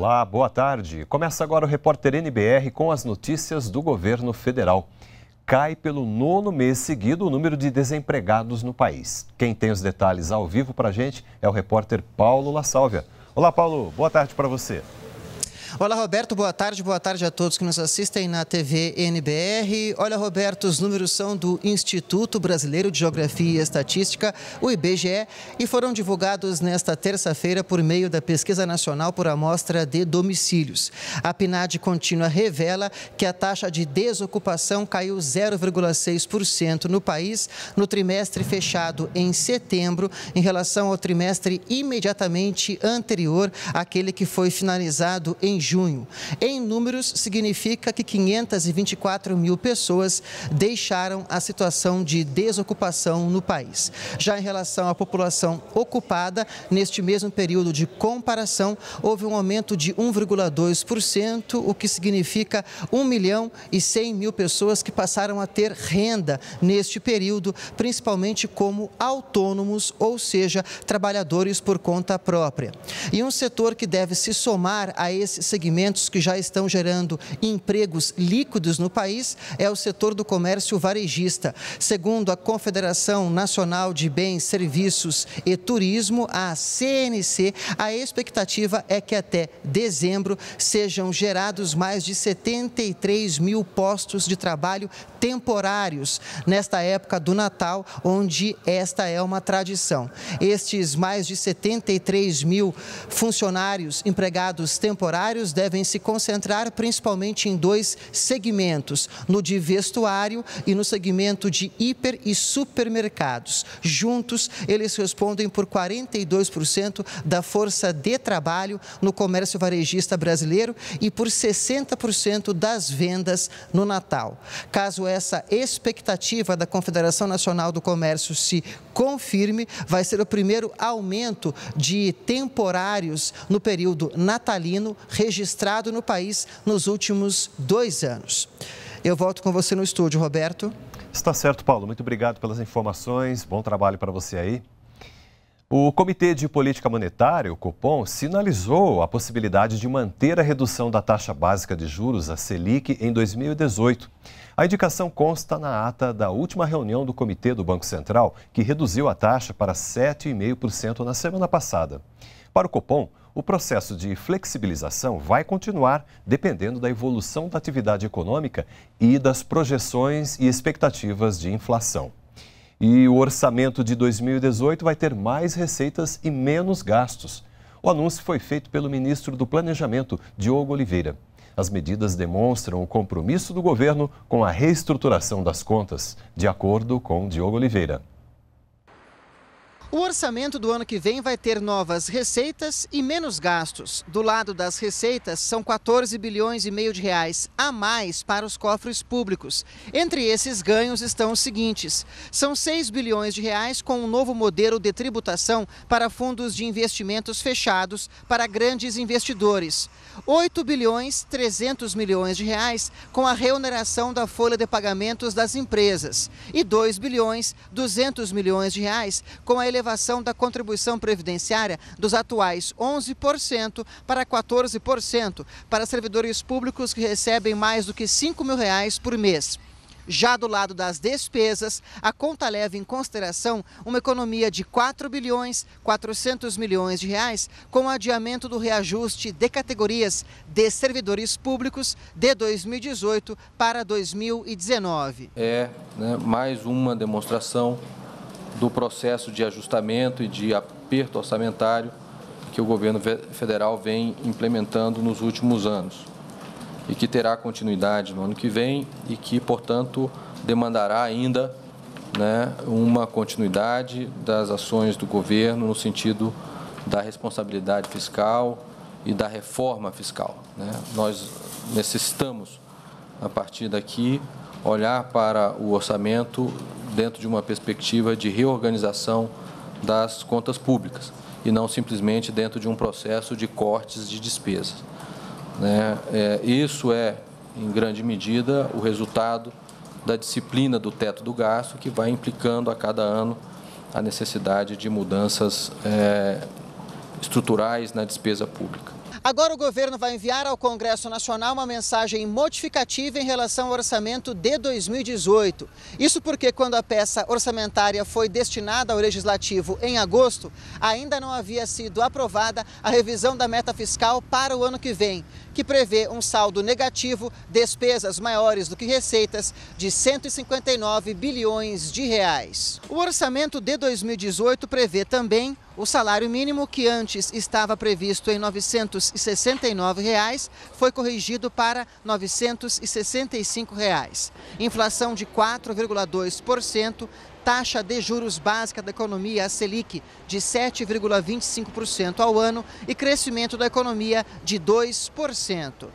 Olá, boa tarde. Começa agora o repórter NBR com as notícias do governo federal. Cai pelo nono mês seguido o número de desempregados no país. Quem tem os detalhes ao vivo para a gente é o repórter Paulo La Sálvia. Olá, Paulo. Boa tarde para você. Olá, Roberto, boa tarde, boa tarde a todos que nos assistem na TV NBR. Olha, Roberto, os números são do Instituto Brasileiro de Geografia e Estatística, o IBGE, e foram divulgados nesta terça-feira por meio da Pesquisa Nacional por Amostra de Domicílios. A PNAD contínua revela que a taxa de desocupação caiu 0,6% no país no trimestre fechado em setembro, em relação ao trimestre imediatamente anterior, aquele que foi finalizado em em junho. Em números, significa que 524 mil pessoas deixaram a situação de desocupação no país. Já em relação à população ocupada, neste mesmo período de comparação, houve um aumento de 1,2%, o que significa 1 milhão e 100 mil pessoas que passaram a ter renda neste período, principalmente como autônomos, ou seja, trabalhadores por conta própria. E um setor que deve se somar a esses segmentos que já estão gerando empregos líquidos no país é o setor do comércio varejista. Segundo a Confederação Nacional de Bens, Serviços e Turismo, a CNC, a expectativa é que até dezembro sejam gerados mais de 73 mil postos de trabalho temporários nesta época do Natal, onde esta é uma tradição. Estes mais de 73 mil funcionários empregados temporários empresários devem se concentrar principalmente em dois segmentos: no de vestuário e no segmento de hiper e supermercados. Juntos, eles respondem por 42% da força de trabalho no comércio varejista brasileiro e por 60% das vendas no Natal. Caso essa expectativa da Confederação Nacional do Comércio se confirme, vai ser o primeiro aumento de temporários no período natalino registrado no país nos últimos dois anos. Eu volto com você no estúdio, Roberto. Está certo, Paulo. Muito obrigado pelas informações. Bom trabalho para você aí. O Comitê de Política Monetária, o Copom, sinalizou a possibilidade de manter a redução da taxa básica de juros, a Selic, em 2018. A indicação consta na ata da última reunião do Comitê do Banco Central, que reduziu a taxa para 7,5% na semana passada. Para o Copom, o processo de flexibilização vai continuar dependendo da evolução da atividade econômica e das projeções e expectativas de inflação. E o orçamento de 2018 vai ter mais receitas e menos gastos. O anúncio foi feito pelo ministro do Planejamento, Diogo Oliveira. As medidas demonstram o compromisso do governo com a reestruturação das contas, de acordo com Diogo Oliveira. O orçamento do ano que vem vai ter novas receitas e menos gastos. Do lado das receitas, são 14 bilhões e meio de reais a mais para os cofres públicos. Entre esses ganhos estão os seguintes: são 6 bilhões de reais com um novo modelo de tributação para fundos de investimentos fechados para grandes investidores. 8 bilhões 300 milhões de reais com a reoneração da folha de pagamentos das empresas e 2 bilhões 200 milhões de reais com a elevação elevação da contribuição previdenciária dos atuais 11% para 14% para servidores públicos que recebem mais do que 5 mil reais por mês. Já do lado das despesas, a conta leva em consideração uma economia de 4 bilhões 400 milhões de reais com o adiamento do reajuste de categorias de servidores públicos de 2018 para 2019. É né, mais uma demonstração do processo de ajustamento e de aperto orçamentário que o governo federal vem implementando nos últimos anos e que terá continuidade no ano que vem e que, portanto, demandará ainda né, uma continuidade das ações do governo no sentido da responsabilidade fiscal e da reforma fiscal. Né? Nós necessitamos, a partir daqui, olhar para o orçamento dentro de uma perspectiva de reorganização das contas públicas e não simplesmente dentro de um processo de cortes de despesas. Né? É, isso é, em grande medida, o resultado da disciplina do teto do gasto, que vai implicando a cada ano a necessidade de mudanças é, estruturais na despesa pública. Agora o governo vai enviar ao Congresso Nacional uma mensagem modificativa em relação ao orçamento de 2018. Isso porque quando a peça orçamentária foi destinada ao legislativo em agosto, ainda não havia sido aprovada a revisão da meta fiscal para o ano que vem, que prevê um saldo negativo, despesas maiores do que receitas de 159 bilhões de reais. O orçamento de 2018 prevê também o salário mínimo, que antes estava previsto em R$ 969, reais, foi corrigido para R$ 965. Reais. Inflação de 4,2%, taxa de juros básica da economia, a Selic, de 7,25% ao ano e crescimento da economia de 2%.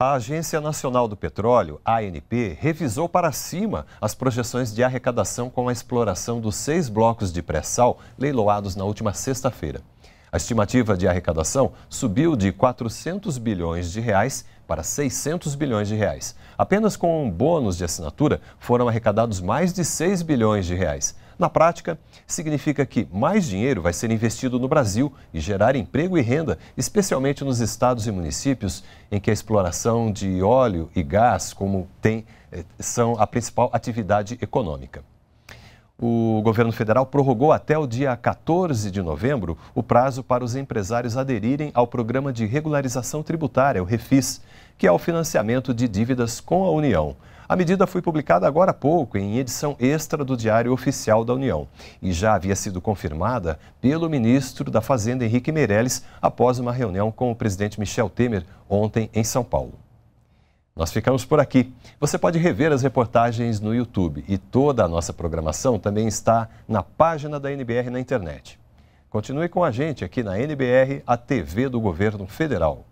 A Agência Nacional do Petróleo, ANP, revisou para cima as projeções de arrecadação com a exploração dos seis blocos de pré-sal leiloados na última sexta-feira. A estimativa de arrecadação subiu de 400 bilhões de reais para 600 bilhões de reais. Apenas com um bônus de assinatura foram arrecadados mais de 6 bilhões de reais. Na prática, significa que mais dinheiro vai ser investido no Brasil e gerar emprego e renda, especialmente nos estados e municípios em que a exploração de óleo e gás, como tem, eh, são a principal atividade econômica. O governo federal prorrogou até o dia 14 de novembro o prazo para os empresários aderirem ao Programa de Regularização Tributária, o REFIS, que é o financiamento de dívidas com a União. A medida foi publicada agora há pouco em edição extra do Diário Oficial da União e já havia sido confirmada pelo ministro da Fazenda, Henrique Meirelles, após uma reunião com o presidente Michel Temer ontem em São Paulo. Nós ficamos por aqui. Você pode rever as reportagens no YouTube e toda a nossa programação também está na página da NBR na internet. Continue com a gente aqui na NBR, a TV do Governo Federal.